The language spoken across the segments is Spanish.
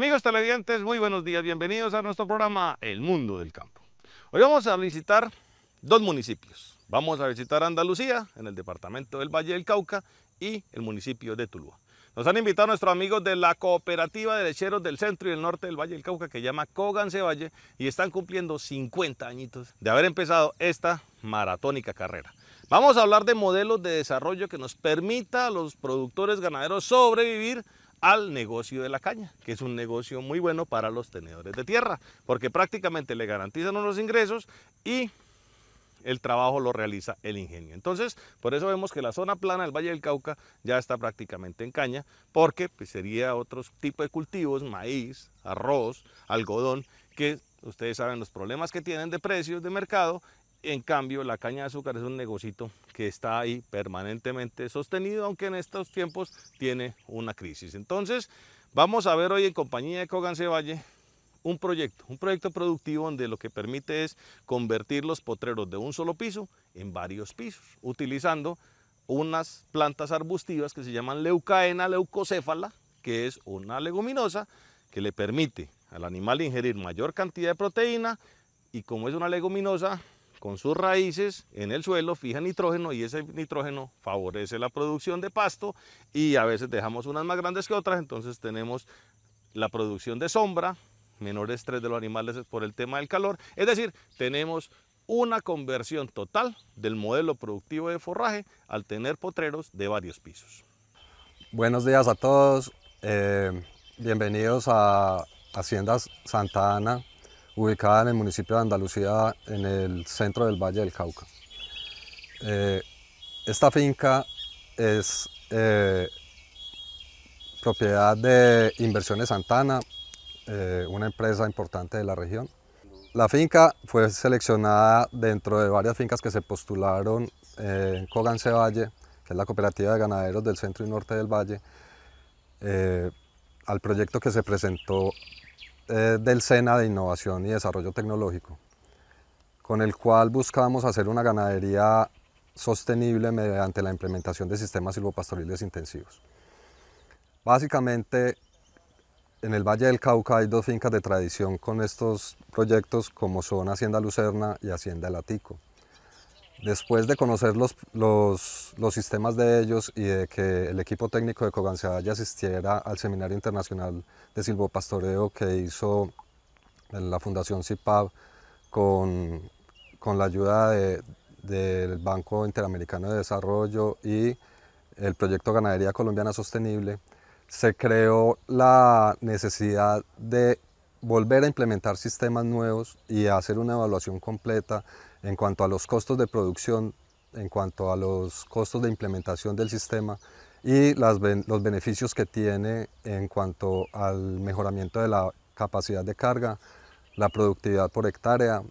Amigos televidentes, muy buenos días, bienvenidos a nuestro programa El Mundo del Campo. Hoy vamos a visitar dos municipios. Vamos a visitar Andalucía, en el departamento del Valle del Cauca, y el municipio de Tuluá. Nos han invitado nuestros amigos de la Cooperativa de Lecheros del Centro y del Norte del Valle del Cauca, que llama Cogance Valle, y están cumpliendo 50 añitos de haber empezado esta maratónica carrera. Vamos a hablar de modelos de desarrollo que nos permita a los productores ganaderos sobrevivir al negocio de la caña, que es un negocio muy bueno para los tenedores de tierra, porque prácticamente le garantizan unos ingresos y el trabajo lo realiza el ingenio. Entonces, por eso vemos que la zona plana del Valle del Cauca ya está prácticamente en caña, porque pues, sería otro tipo de cultivos, maíz, arroz, algodón, que ustedes saben los problemas que tienen de precios de mercado en cambio, la caña de azúcar es un negocito que está ahí permanentemente sostenido, aunque en estos tiempos tiene una crisis. Entonces, vamos a ver hoy en compañía de Cogan Valle un proyecto, un proyecto productivo donde lo que permite es convertir los potreros de un solo piso en varios pisos, utilizando unas plantas arbustivas que se llaman leucaena leucocéfala, que es una leguminosa que le permite al animal ingerir mayor cantidad de proteína y como es una leguminosa, con sus raíces en el suelo, fija nitrógeno y ese nitrógeno favorece la producción de pasto y a veces dejamos unas más grandes que otras, entonces tenemos la producción de sombra, menor estrés de los animales por el tema del calor, es decir, tenemos una conversión total del modelo productivo de forraje al tener potreros de varios pisos. Buenos días a todos, eh, bienvenidos a Haciendas Santa Ana, ubicada en el municipio de Andalucía, en el centro del Valle del Cauca. Eh, esta finca es eh, propiedad de Inversiones Santana, eh, una empresa importante de la región. La finca fue seleccionada dentro de varias fincas que se postularon en Cogance Valle, que es la cooperativa de ganaderos del centro y norte del valle, al proyecto que se presentó eh, del SENA de Innovación y Desarrollo Tecnológico, con el cual buscamos hacer una ganadería sostenible mediante la implementación de sistemas silvopastoriles intensivos. Básicamente, en el Valle del Cauca hay dos fincas de tradición con estos proyectos como son Hacienda Lucerna y Hacienda Latico después de conocer los, sistemas de ellos y de que el equipo técnico de ya asistiera al Seminario Internacional de Silvopastoreo que hizo la Fundación CIPAB con, la ayuda del Banco Interamericano de Desarrollo y el proyecto Ganadería Colombiana Sostenible, se creó la necesidad de volver a implementar sistemas nuevos y hacer una evaluación completa en cuanto a los costos de producción, en cuanto a los costos de implementación del sistema y las, los beneficios que tiene en cuanto al mejoramiento de la capacidad de carga, la productividad por hectárea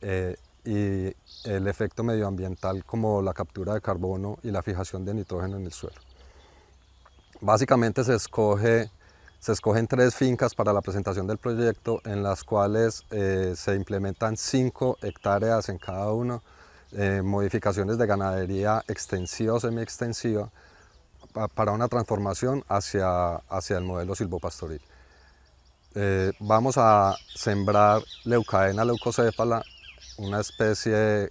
eh, y el efecto medioambiental como la captura de carbono y la fijación de nitrógeno en el suelo. Básicamente se escoge se escogen tres fincas para la presentación del proyecto en las cuales eh, se implementan cinco hectáreas en cada uno, eh, modificaciones de ganadería extensiva o semi-extensiva para una transformación hacia, hacia el modelo silvopastoril. Eh, vamos a sembrar leucaena leucocéfala, una especie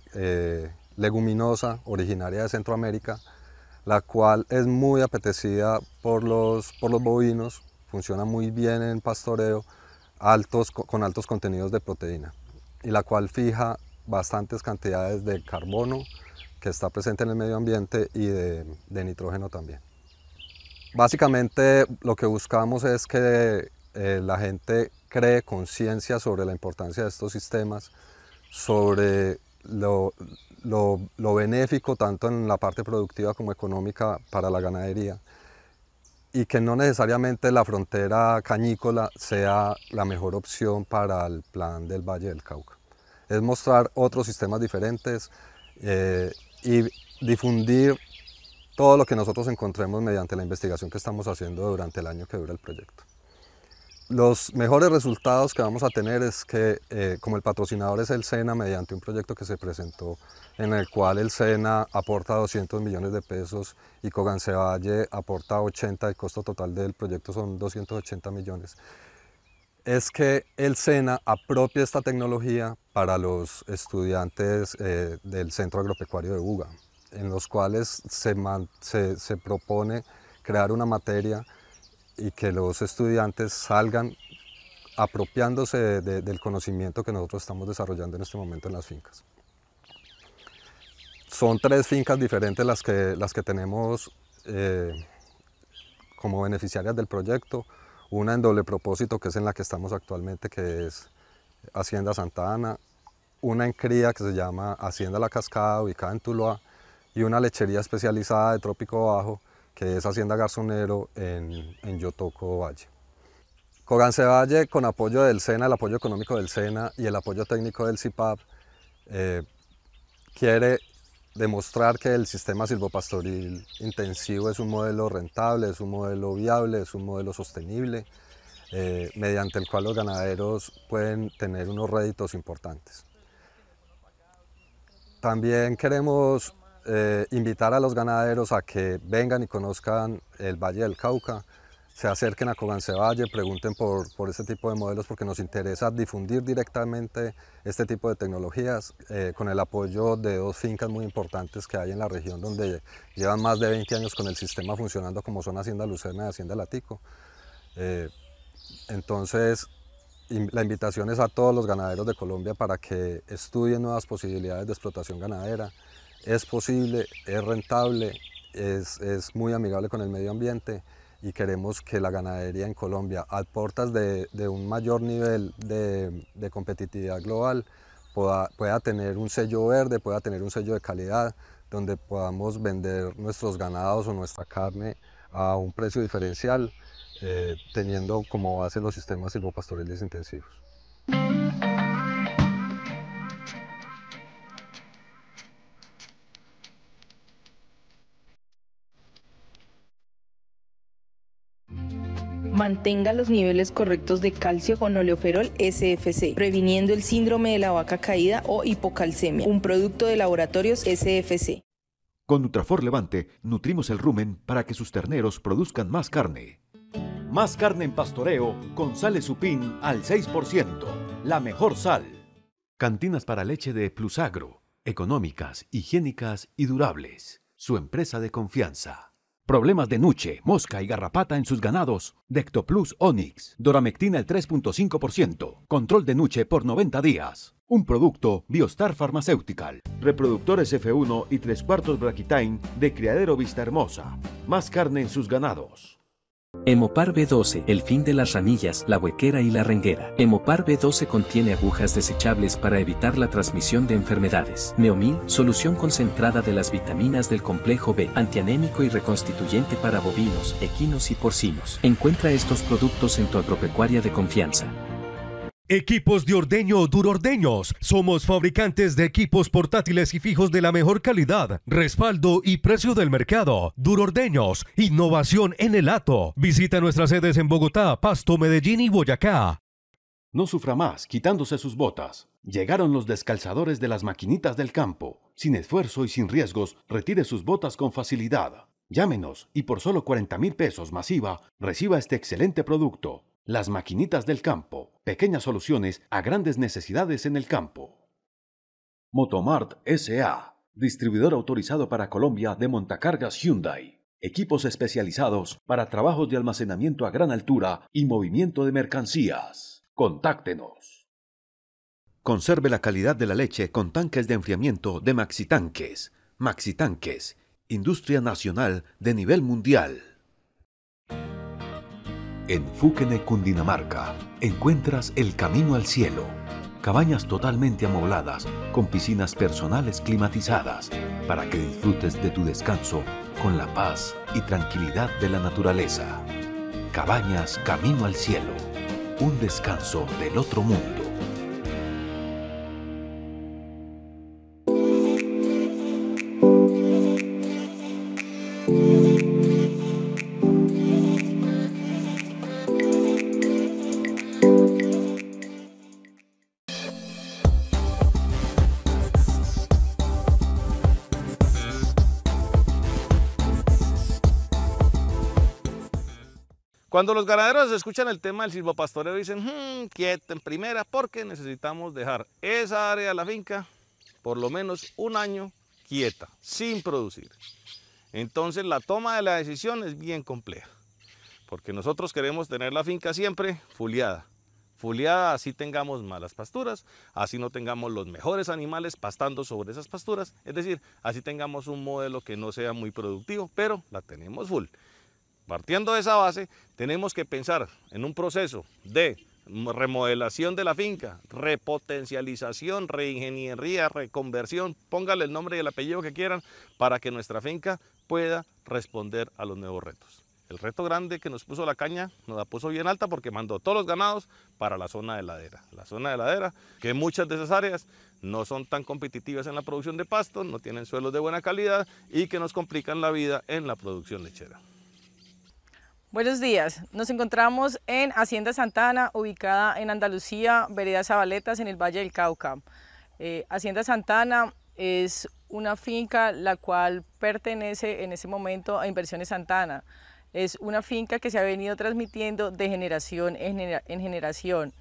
leguminosa originaria de Centroamérica, la cual es muy apetecida por por los bovinos, funciona muy bien en pastoreo, altos, con altos contenidos de proteína, y la cual fija bastantes cantidades de carbono que está presente en el medio ambiente y de, nitrógeno también. Básicamente lo que buscamos es que eh, la gente cree conciencia sobre la importancia de estos sistemas, sobre lo, lo, lo, benéfico tanto en la parte productiva como económica para la ganadería y que no necesariamente la frontera cañícola sea la mejor opción para el plan del Valle del Cauca. Es mostrar otros sistemas diferentes eh, y difundir todo lo que nosotros encontremos mediante la investigación que estamos haciendo durante el año que dura el proyecto. Los mejores resultados que vamos a tener es que, eh, como el patrocinador es el SENA, mediante un proyecto que se presentó en el cual el SENA aporta 200 millones de pesos y Cogansevalle aporta 80, el costo total del proyecto son 280 millones, es que el SENA apropie esta tecnología para los estudiantes eh, del Centro Agropecuario de UGA, en los cuales se, se, se propone crear una materia y que los estudiantes salgan apropiándose del conocimiento que nosotros estamos desarrollando en este momento en las fincas. Son tres fincas diferentes las que, las que tenemos eh, como beneficiarias del proyecto, una en doble propósito que es en la que estamos actualmente, que es Hacienda Santa Ana, una en cría que se llama Hacienda La Cascada, ubicada en Tuluá, y una lechería especializada de trópico bajo, que es Hacienda Garzonero en, en Yotoco Valle. Cogance Valle, con apoyo del SENA, el apoyo económico del SENA y el apoyo técnico del CIPAP, eh, quiere demostrar que el sistema silvopastoril intensivo es un modelo rentable, es un modelo viable, es un modelo sostenible, eh, mediante el cual los ganaderos pueden tener unos réditos importantes. También queremos eh, invitar a los ganaderos a que vengan y conozcan el Valle del Cauca, se acerquen a Coganse Valle, pregunten por, este tipo de modelos porque nos interesa difundir directamente este tipo de tecnologías eh, con el apoyo de dos fincas muy importantes que hay en la región donde llevan más de 20 años con el sistema funcionando como son Hacienda Lucerna y Hacienda Latico. Eh, entonces, la invitación es a todos los ganaderos de Colombia para que estudien nuevas posibilidades de explotación ganadera, es posible, es rentable, es, muy amigable con el medio ambiente y queremos que la ganadería en Colombia, a portas de, un mayor nivel de, competitividad global, pueda, pueda tener un sello verde, pueda tener un sello de calidad, donde podamos vender nuestros ganados o nuestra carne a un precio diferencial, eh, teniendo como base los sistemas silvopastoriles intensivos. Mantenga los niveles correctos de calcio con oleoferol SFC, previniendo el síndrome de la vaca caída o hipocalcemia, un producto de laboratorios SFC. Con Nutrafor Levante nutrimos el rumen para que sus terneros produzcan más carne. Más carne en pastoreo con sal supín al 6%, la mejor sal. Cantinas para leche de Plusagro, económicas, higiénicas y durables. Su empresa de confianza. Problemas de nuche, mosca y garrapata en sus ganados. Dectoplus Onix. Doramectina el 3.5%. Control de nuche por 90 días. Un producto Biostar Pharmaceutical. Reproductores F1 y 3 cuartos Braquitaine de Criadero Vista Hermosa. Más carne en sus ganados. Hemopar B12, el fin de las ranillas, la huequera y la renguera. Hemopar B12 contiene agujas desechables para evitar la transmisión de enfermedades. Neomil, solución concentrada de las vitaminas del complejo B, antianémico y reconstituyente para bovinos, equinos y porcinos. Encuentra estos productos en tu agropecuaria de confianza. Equipos de ordeño Durordeños, Somos fabricantes de equipos portátiles y fijos de la mejor calidad, respaldo y precio del mercado. Durordeños, innovación en el ato. Visita nuestras sedes en Bogotá, Pasto, Medellín y Boyacá. No sufra más quitándose sus botas. Llegaron los descalzadores de las maquinitas del campo. Sin esfuerzo y sin riesgos, retire sus botas con facilidad. Llámenos y por solo 40 mil pesos masiva, reciba este excelente producto. Las maquinitas del campo, pequeñas soluciones a grandes necesidades en el campo. Motomart SA, distribuidor autorizado para Colombia de montacargas Hyundai. Equipos especializados para trabajos de almacenamiento a gran altura y movimiento de mercancías. Contáctenos. Conserve la calidad de la leche con tanques de enfriamiento de Maxitanques. Maxitanques, industria nacional de nivel mundial. En Fúquene, Cundinamarca, encuentras El Camino al Cielo. Cabañas totalmente amobladas, con piscinas personales climatizadas, para que disfrutes de tu descanso con la paz y tranquilidad de la naturaleza. Cabañas Camino al Cielo. Un descanso del otro mundo. Cuando los ganaderos escuchan el tema del silvopastoreo dicen, hmm, quieta en primera, porque necesitamos dejar esa área de la finca por lo menos un año quieta, sin producir. Entonces la toma de la decisión es bien compleja, porque nosotros queremos tener la finca siempre fuliada. Fuliada así tengamos malas pasturas, así no tengamos los mejores animales pastando sobre esas pasturas, es decir, así tengamos un modelo que no sea muy productivo, pero la tenemos full. Partiendo de esa base, tenemos que pensar en un proceso de remodelación de la finca, repotencialización, reingeniería, reconversión, póngale el nombre y el apellido que quieran para que nuestra finca pueda responder a los nuevos retos. El reto grande que nos puso la caña nos la puso bien alta porque mandó todos los ganados para la zona de ladera. La zona de ladera, que muchas de esas áreas no son tan competitivas en la producción de pasto, no tienen suelos de buena calidad y que nos complican la vida en la producción lechera. Buenos días, nos encontramos en Hacienda Santana, ubicada en Andalucía, Vereda Zabaletas, en el Valle del Cauca. Eh, Hacienda Santana es una finca la cual pertenece en ese momento a Inversiones Santana. Es una finca que se ha venido transmitiendo de generación en generación.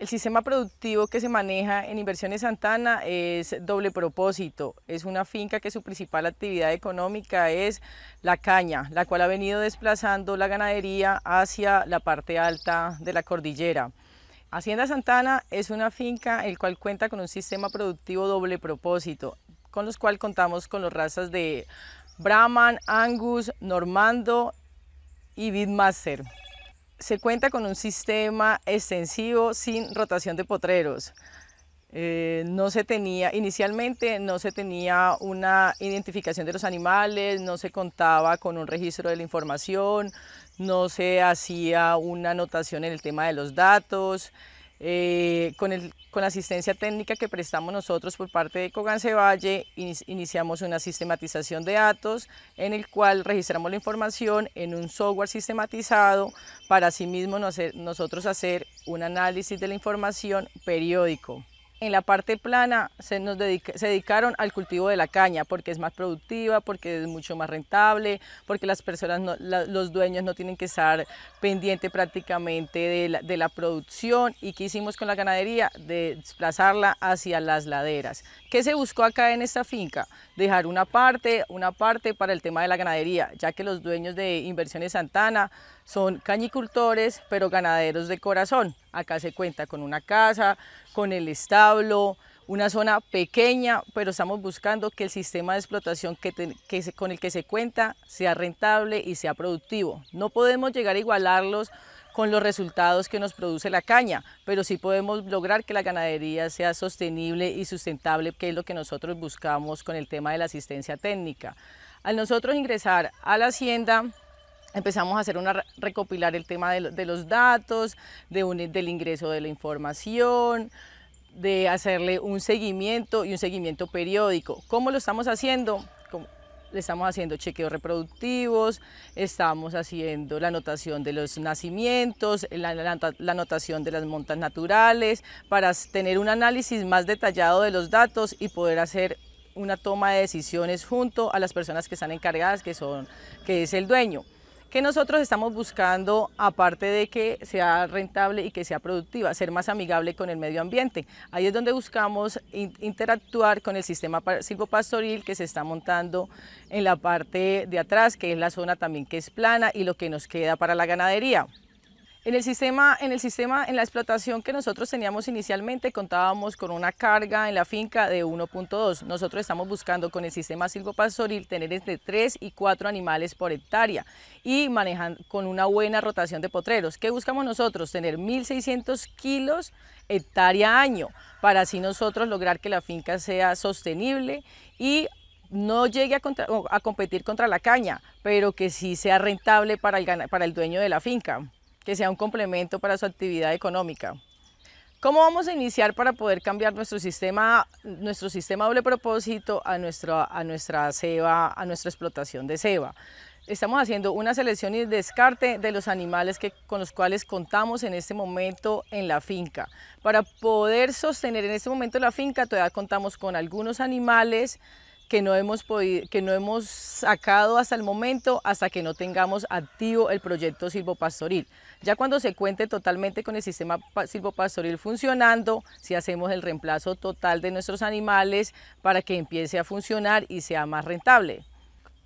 El sistema productivo que se maneja en Inversiones Santana es doble propósito. Es una finca que su principal actividad económica es la caña, la cual ha venido desplazando la ganadería hacia la parte alta de la cordillera. Hacienda Santana es una finca el cual cuenta con un sistema productivo doble propósito, con los cual contamos con las razas de Brahman, Angus, Normando y Bitmaster se cuenta con un sistema extensivo sin rotación de potreros. Eh, no se tenía, inicialmente no se tenía una identificación de los animales, no se contaba con un registro de la información, no se hacía una anotación en el tema de los datos. Eh, con, la asistencia técnica que prestamos nosotros por parte de Cogance Valle, iniciamos una sistematización de datos en el cual registramos la información en un software sistematizado para asimismo nosotros hacer un análisis de la información periódico en la parte plana se, dedicaron al cultivo de la caña porque es más productiva, porque es mucho más rentable, porque las personas, los dueños no tienen que estar pendiente prácticamente de la, producción. ¿Y qué hicimos con la ganadería? De desplazarla hacia las laderas. ¿Qué se buscó acá en esta finca? Dejar una parte, una parte para el tema de la ganadería, ya que los dueños de Inversiones Santana son cañicultores, pero ganaderos de corazón. Acá se cuenta con una casa, con el establo, una zona pequeña, pero estamos buscando que el sistema de explotación que con el que se cuenta sea rentable y sea productivo. No podemos llegar a igualarlos con los resultados que nos produce la caña, pero si podemos lograr que la ganadería sea sostenible y sustentable, que es lo que nosotros buscamos con el tema de la asistencia técnica. Al nosotros ingresar a la hacienda, empezamos a hacer una recopilar el tema de, los datos, de un, del ingreso de la información, de hacerle un seguimiento y un seguimiento periódico. ¿Cómo lo estamos haciendo? estamos haciendo chequeos reproductivos, estamos haciendo la anotación de los nacimientos, la, la, anotación de las montas naturales, para tener un análisis más detallado de los datos y poder hacer una toma de decisiones junto a las personas que están encargadas, que, son, que es el dueño que nosotros estamos buscando, aparte de que sea rentable y que sea productiva, ser más amigable con el medio ambiente. Ahí es donde buscamos interactuar con el sistema silvopastoril que se está montando en la parte de atrás, que es la zona también que es plana y lo que nos queda para la ganadería. En el, sistema, en la explotación que nosotros teníamos inicialmente, contábamos con una carga en la finca de 1.2. Nosotros estamos buscando con el sistema silvopastoril tener entre 3 y 4 animales por hectárea y manejan con una buena rotación de potreros. ¿Qué buscamos nosotros? Tener 1.600 kilos hectárea año para así nosotros lograr que la finca sea sostenible y no llegue a, competir contra la caña, pero que sí sea rentable para para el dueño de la finca que sea un complemento para su actividad económica. ¿Cómo vamos a iniciar para poder cambiar nuestro sistema, nuestro sistema doble propósito a nuestra, a nuestra a nuestra explotación de ceba? Estamos haciendo una selección y descarte de los animales que, con los cuales contamos en este momento en la finca. Para poder sostener en este momento la finca, todavía contamos con algunos animales que no hemos, que no hemos sacado hasta el momento hasta que no tengamos activo el proyecto silvopastoril. Ya cuando se cuente totalmente con el sistema silvopastoril funcionando, si hacemos el reemplazo total de nuestros animales para que empiece a funcionar y sea más rentable.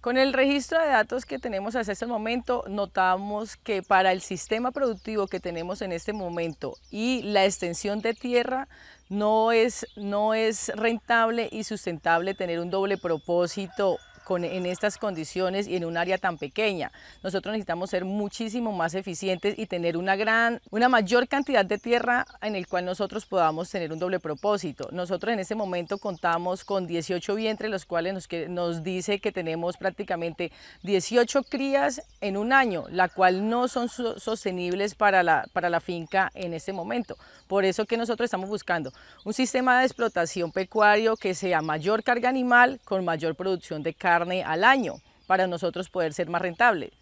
Con el registro de datos que tenemos hasta este momento, notamos que para el sistema productivo que tenemos en este momento y la extensión de tierra, no es, no es rentable y sustentable tener un doble propósito en estas condiciones y en un área tan pequeña. Nosotros necesitamos ser muchísimo más eficientes y tener una gran, una mayor cantidad de tierra en el cual nosotros podamos tener un doble propósito. Nosotros en este momento contamos con 18 vientres, los cuales nos, que, nos dice que tenemos prácticamente 18 crías en un año, la cual no son sostenibles para la, para la finca en este momento. Por eso que nosotros estamos buscando un sistema de explotación pecuario que sea mayor carga animal con mayor producción de carne al año para nosotros poder ser más rentable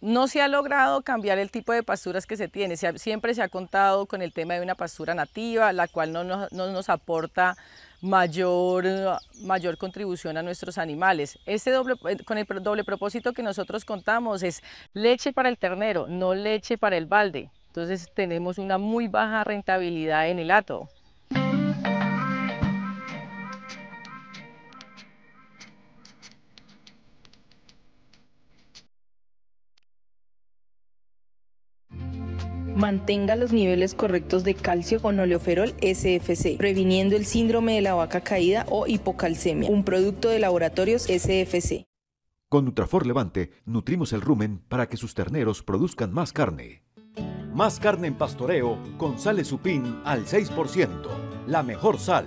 No se ha logrado cambiar el tipo de pasturas que se tiene, siempre se ha contado con el tema de una pastura nativa, la cual no nos, aporta mayor, mayor contribución a nuestros animales. Este doble, eh, con el doble propósito que nosotros contamos es leche para el ternero, no leche para el balde. Entonces tenemos una muy baja rentabilidad en el hato. Mantenga los niveles correctos de calcio con oleoferol SFC, previniendo el síndrome de la vaca caída o hipocalcemia, un producto de laboratorios SFC. Con Nutrafor Levante nutrimos el rumen para que sus terneros produzcan más carne. Más carne en pastoreo con sales supín al 6%, la mejor sal.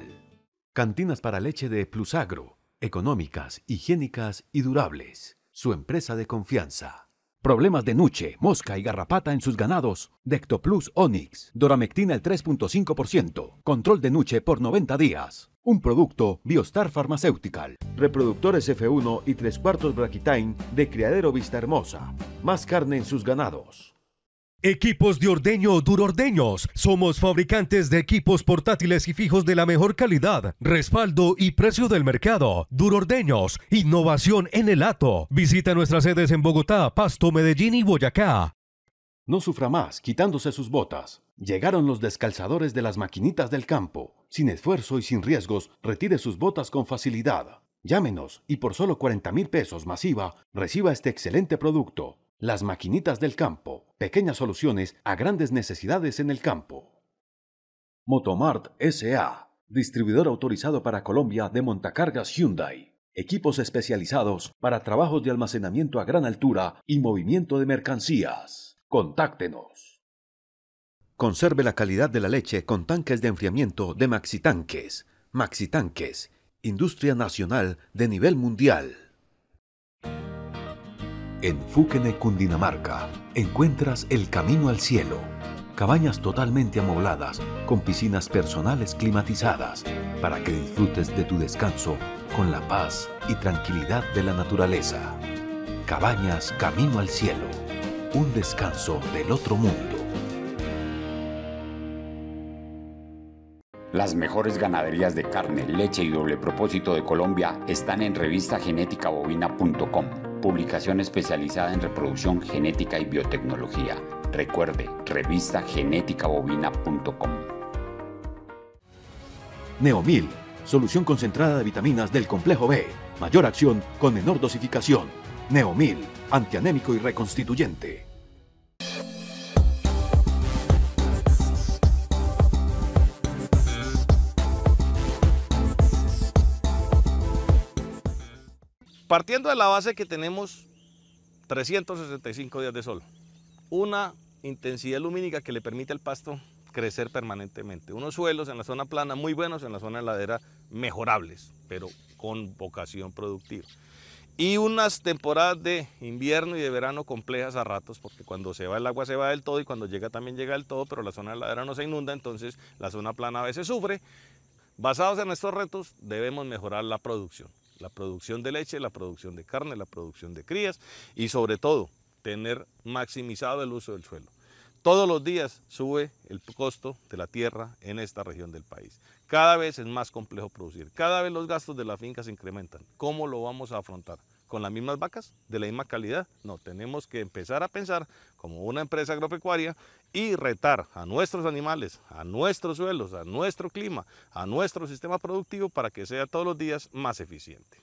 Cantinas para leche de Plusagro, económicas, higiénicas y durables. Su empresa de confianza. Problemas de nuche, mosca y garrapata en sus ganados. Dectoplus Onix. Doramectina el 3.5%. Control de nuche por 90 días. Un producto Biostar Pharmaceutical. Reproductores F1 y 3 cuartos Braquitaine de Criadero Vista Hermosa. Más carne en sus ganados. Equipos de ordeño durordeños. Somos fabricantes de equipos portátiles y fijos de la mejor calidad, respaldo y precio del mercado. Durordeños, innovación en el ato. Visita nuestras sedes en Bogotá, Pasto, Medellín y Boyacá. No sufra más quitándose sus botas. Llegaron los descalzadores de las maquinitas del campo. Sin esfuerzo y sin riesgos, retire sus botas con facilidad. Llámenos y por solo 40 mil pesos masiva, reciba este excelente producto. Las maquinitas del campo. Pequeñas soluciones a grandes necesidades en el campo. Motomart SA. Distribuidor autorizado para Colombia de montacargas Hyundai. Equipos especializados para trabajos de almacenamiento a gran altura y movimiento de mercancías. Contáctenos. Conserve la calidad de la leche con tanques de enfriamiento de Maxitanques. Maxitanques, industria nacional de nivel mundial. En Fúquene, Cundinamarca, encuentras El Camino al Cielo. Cabañas totalmente amobladas, con piscinas personales climatizadas, para que disfrutes de tu descanso con la paz y tranquilidad de la naturaleza. Cabañas Camino al Cielo. Un descanso del otro mundo. Las mejores ganaderías de carne, leche y doble propósito de Colombia están en revistagenéticabovina.com publicación especializada en reproducción genética y biotecnología. Recuerde, revista revistageneticabovina.com. Neomil, solución concentrada de vitaminas del complejo B. Mayor acción con menor dosificación. Neomil, antianémico y reconstituyente. Partiendo de la base que tenemos 365 días de sol, una intensidad lumínica que le permite al pasto crecer permanentemente. Unos suelos en la zona plana muy buenos, en la zona de ladera mejorables, pero con vocación productiva. Y unas temporadas de invierno y de verano complejas a ratos, porque cuando se va el agua se va del todo y cuando llega también llega del todo, pero la zona de ladera no se inunda, entonces la zona plana a veces sufre. Basados en estos retos, debemos mejorar la producción la producción de leche, la producción de carne, la producción de crías y sobre todo tener maximizado el uso del suelo. Todos los días sube el costo de la tierra en esta región del país. Cada vez es más complejo producir, cada vez los gastos de la finca se incrementan. ¿Cómo lo vamos a afrontar? ¿Con las mismas vacas? ¿De la misma calidad? No, tenemos que empezar a pensar como una empresa agropecuaria y retar a nuestros animales, a nuestros suelos, a nuestro clima, a nuestro sistema productivo para que sea todos los días más eficiente.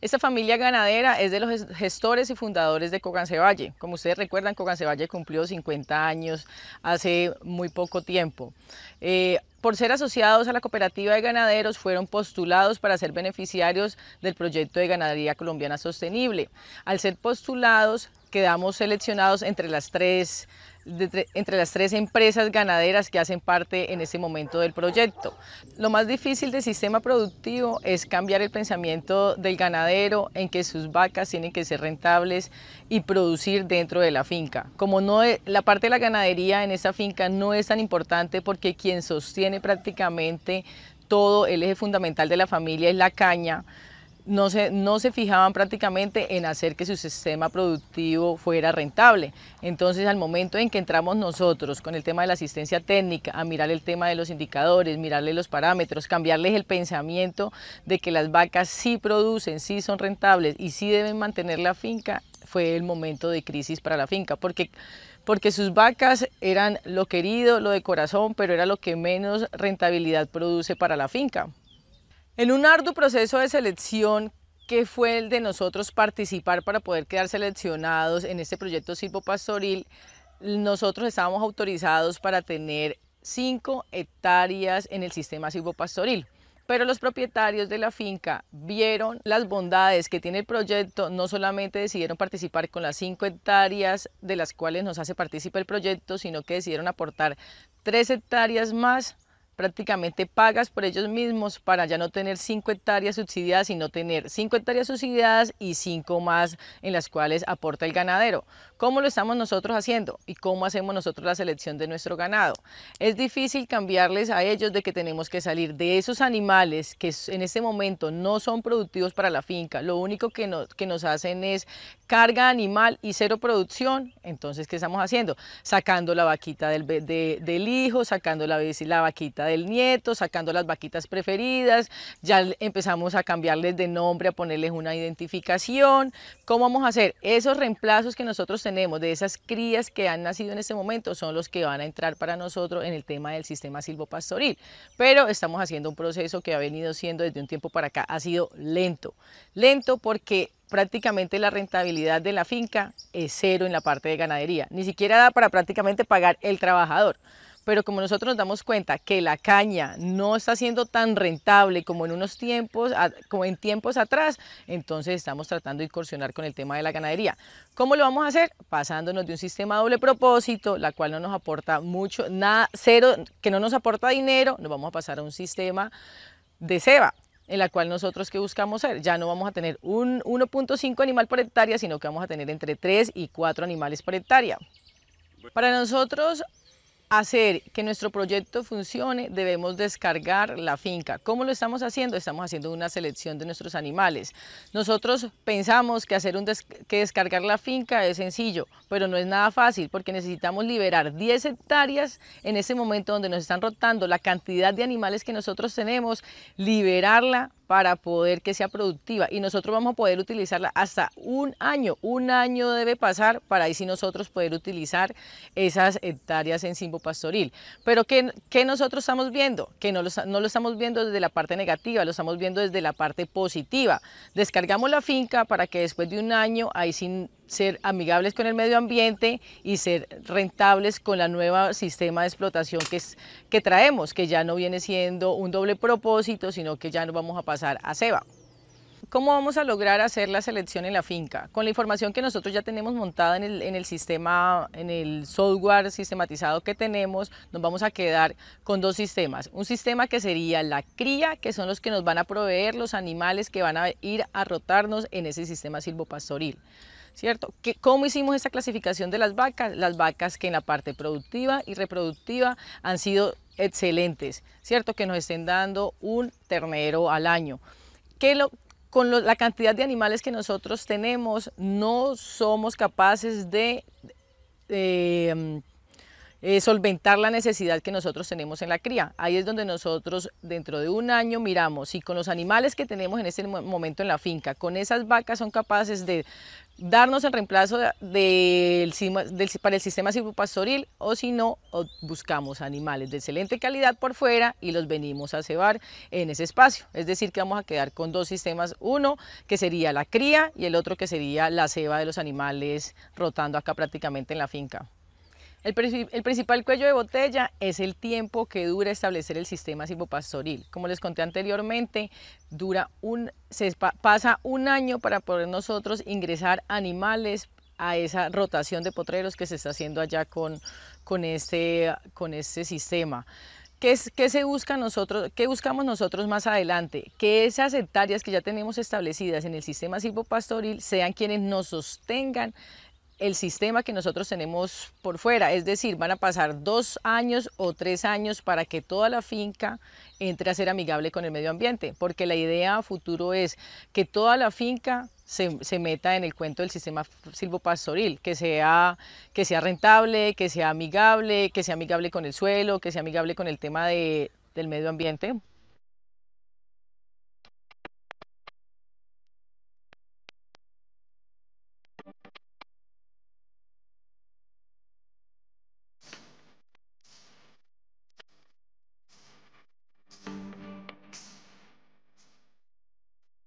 Esta familia ganadera es de los gestores y fundadores de Valle. Como ustedes recuerdan, Valle cumplió 50 años hace muy poco tiempo. Eh, por ser asociados a la cooperativa de ganaderos, fueron postulados para ser beneficiarios del proyecto de ganadería colombiana sostenible. Al ser postulados, quedamos seleccionados entre las tres entre las tres empresas ganaderas que hacen parte en ese momento del proyecto. Lo más difícil del sistema productivo es cambiar el pensamiento del ganadero en que sus vacas tienen que ser rentables y producir dentro de la finca. Como no e, la parte de la ganadería en esa finca no es tan importante porque quien sostiene prácticamente todo el eje fundamental de la familia es la caña, no se, no se fijaban prácticamente en hacer que su sistema productivo fuera rentable. Entonces, al momento en que entramos nosotros con el tema de la asistencia técnica, a mirar el tema de los indicadores, mirarle los parámetros, cambiarles el pensamiento de que las vacas sí producen, sí son rentables y sí deben mantener la finca, fue el momento de crisis para la finca, porque porque sus vacas eran lo querido, lo de corazón, pero era lo que menos rentabilidad produce para la finca. En un arduo proceso de selección que fue el de nosotros participar para poder quedar seleccionados en este proyecto silvopastoril, Pastoril, nosotros estábamos autorizados para tener 5 hectáreas en el sistema silvopastoril, Pastoril pero los propietarios de la finca vieron las bondades que tiene el proyecto, no solamente decidieron participar con las 5 hectáreas de las cuales nos hace participar el proyecto, sino que decidieron aportar 3 hectáreas más prácticamente pagas por ellos mismos para ya no tener cinco hectáreas subsidiadas, sino tener cinco hectáreas subsidiadas y cinco más en las cuales aporta el ganadero. ¿Cómo lo estamos nosotros haciendo? ¿Y cómo hacemos nosotros la selección de nuestro ganado? Es difícil cambiarles a ellos de que tenemos que salir de esos animales que en este momento no son productivos para la finca. Lo único que, nos hacen es carga animal y cero producción. Entonces, ¿qué estamos haciendo? Sacando la vaquita del, del hijo, sacando la, la vaquita del nieto, sacando las vaquitas preferidas. Ya empezamos a cambiarles de nombre, a ponerles una identificación. ¿Cómo vamos a hacer? Esos reemplazos que nosotros tenemos tenemos de esas crías que han nacido en este momento son los que van a entrar para nosotros en el tema del sistema silvopastoril. Pero estamos haciendo un proceso que ha venido siendo desde un tiempo para acá, ha sido lento. Lento porque prácticamente la rentabilidad de la finca es cero en la parte de ganadería. Ni siquiera da para prácticamente pagar el trabajador. Pero como nosotros nos damos cuenta que la caña no está siendo tan rentable como en unos tiempos, como en tiempos atrás, entonces estamos tratando de incursionar con el tema de la ganadería. ¿Cómo lo vamos a hacer? Pasándonos de un sistema doble propósito, la cual no nos aporta mucho, nada, cero, que no nos aporta dinero, nos vamos a pasar a un sistema de ceba en la cual nosotros que buscamos ser, ya no vamos a tener un 1.5 animal por hectárea, sino que vamos a tener entre 3 y 4 animales por hectárea. Para nosotros hacer que nuestro proyecto funcione, debemos descargar la finca. ¿Cómo lo estamos haciendo? Estamos haciendo una selección de nuestros animales. Nosotros pensamos que, hacer descargar la finca es sencillo, pero no es nada fácil porque necesitamos liberar 10 hectáreas en ese momento donde nos están rotando la cantidad de animales que nosotros tenemos, liberarla para poder que sea productiva y nosotros vamos a poder utilizarla hasta un año. Un año debe pasar para ahí sí nosotros poder utilizar esas hectáreas en simbo pastoril. Pero ¿qué, nosotros estamos viendo? Que no lo, no lo estamos viendo desde la parte negativa, lo estamos viendo desde la parte positiva. Descargamos la finca para que después de un año ahí sí ser amigables con el medio ambiente y ser rentables con la nueva sistema de explotación que, que traemos, que ya no viene siendo un doble propósito, sino que ya nos vamos a pasar a ceba. ¿Cómo vamos a lograr hacer la selección en la finca? Con la información que nosotros ya tenemos montada en el, en el, sistema, en el software sistematizado que tenemos, nos vamos a quedar con dos sistemas. Un sistema que sería la cría, que son los que nos van a proveer los animales que van a ir a rotarnos en ese sistema silvopastoril. ¿cierto? ¿Cómo hicimos esta clasificación de las vacas? Las vacas que en la parte productiva y reproductiva han sido excelentes, ¿cierto? Que nos estén dando un ternero al año. Que con la cantidad de animales que nosotros tenemos, no somos capaces de eh, eh, solventar la necesidad que nosotros tenemos en la cría. Ahí es donde nosotros dentro de un año miramos si con los animales que tenemos en este momento en la finca, con esas vacas son capaces de darnos el reemplazo para el sistema silvopastoril o si no, buscamos animales de excelente calidad por fuera y los venimos a cebar en ese espacio. Es decir, que vamos a quedar con dos sistemas, uno que sería la cría y el otro que sería la ceba de los animales rotando acá prácticamente en la finca. El, principal cuello de botella es el tiempo que dura establecer el sistema silvopastoril. Como les conté anteriormente, dura un, pasa un año para poder nosotros ingresar animales a esa rotación de potreros que se está haciendo allá con, con, este, con este sistema. ¿Qué, es, qué buscamos nosotros más adelante? Que esas hectáreas que ya tenemos establecidas en el sistema silvopastoril sean quienes nos sostengan el sistema que nosotros tenemos por fuera. Es decir, van a pasar dos años o tres años para que toda la finca entre a ser amigable con el medio ambiente, porque la idea futuro es que toda la finca se, meta en el cuento del sistema silvopastoril, que sea, que sea rentable, que sea amigable, que sea amigable con el suelo, que sea amigable con el tema del medio ambiente,